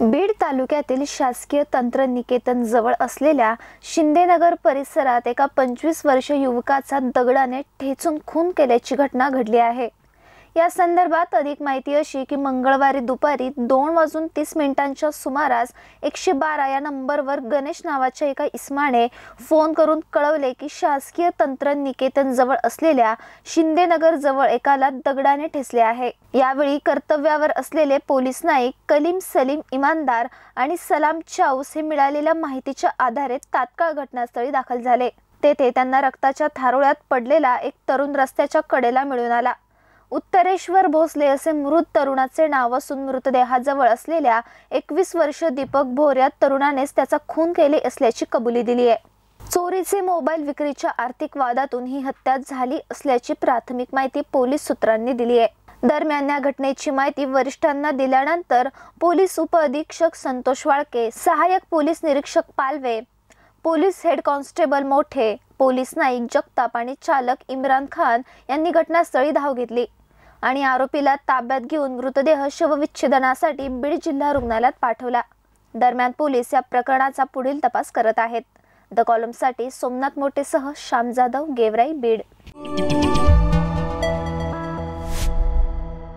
बीड तालुक्यातील शासकीय तंत्रनिकेतन जवळ असलेल्या शिंदेनगर परिसरात एका पंचवीस वर्षीय युवकाचा दगडाने ठेचून खून केल्याची घटना घडली आहे या संदर्भात अधिक माहिती अशी की मंगळवारी दुपारी दोन वाजून तीस मिनिटांच्या सुमारास एकशे बारा या नंबरवर गणेश नावाच्या एका इस्माने फोन करून कळवले की शासकीय तंत्र निकेतन जवळ असलेल्या शिंदेनगर जवळ एकाला दगडाने ठेसले आहे यावेळी कर्तव्यावर असलेले पोलीस नाईक कलीम सलीम इमानदार आणि सलाम चाऊस हे मिळालेल्या माहितीच्या आधारे तात्काळ घटनास्थळी दाखल झाले तेथे त्यांना रक्ताच्या थारोळ्यात पडलेला एक तरुण रस्त्याच्या कडेला मिळून आला उत्तरेश्वर भोसले असे मृत तरुणाचे नाव असून मृतदेहाजवळ असलेल्या एकवीस वर्ष दीपक भोऱ्यात तरुणानेच त्याचा खून केले असल्याची कबुली दिली आहे चोरीचे मोबाईल विक्रीच्या आर्थिक वादातून ही हत्या झाली असल्याची प्राथमिक माहिती पोलीस सूत्रांनी दिली आहे दरम्यान या घटनेची माहिती वरिष्ठांना दिल्यानंतर पोलीस अधीक्षक संतोष वाळके सहाय्यक पोलीस निरीक्षक Palve police head constable Mothe police naik Jagtap आणि चालक इम्रान खान यांनी घटनास्थळी धाव घेतली आणि आरोपीला ताब्यात घेऊन मृतदेह शवविच्छेदनासाठी बीड जिल्हा रुग्णालयात पाठवला दरम्यान पोलीस या प्रकरणाचा पुढील तपास करत आहेत द कॉलमसाठी सोमनाथ मोठेसह श्याम जाधव गेवराई बीड